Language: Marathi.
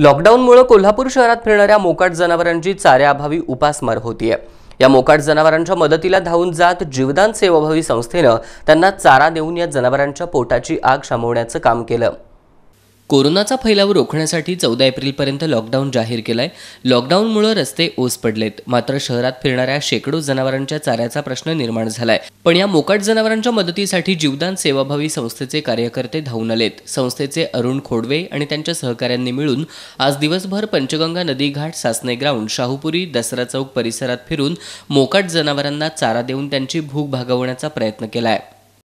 लॉकडाऊनमुळे कोल्हापूर शहरात फिरणाऱ्या मोकाट जनावरांची चाऱ्याअभावी उपासमार होतीये या मोकाट जनावरांच्या मदतीला धावून जात जीवदान सेवाभावी संस्थेनं त्यांना चारा देऊन या जनावरांच्या पोटाची आग शामवण्याचं काम केलं कोरोनाचा फैलाव रोखण्यासाठी चौदा एप्रिलपर्यंत लॉकडाऊन जाहीर केलाय आहे लॉकडाऊनमुळे रस्ते ओस पडलेत मात्र शहरात फिरणाऱ्या शेकडो जनावरांच्या चाऱ्याचा प्रश्न निर्माण झालाय पण या मोकाट जनावरांच्या मदतीसाठी जीवदान सेवाभावी संस्थेचे कार्यकर्ते धावून आलेत संस्थेचे अरुण खोडवे आणि त्यांच्या सहकाऱ्यांनी मिळून आज दिवसभर पंचगंगा नदी घाट सासने ग्राउंड शाहूपुरी दसरा चौक परिसरात फिरून मोकाट जनावरांना चारा देऊन त्यांची भूक भागवण्याचा प्रयत्न केला आहे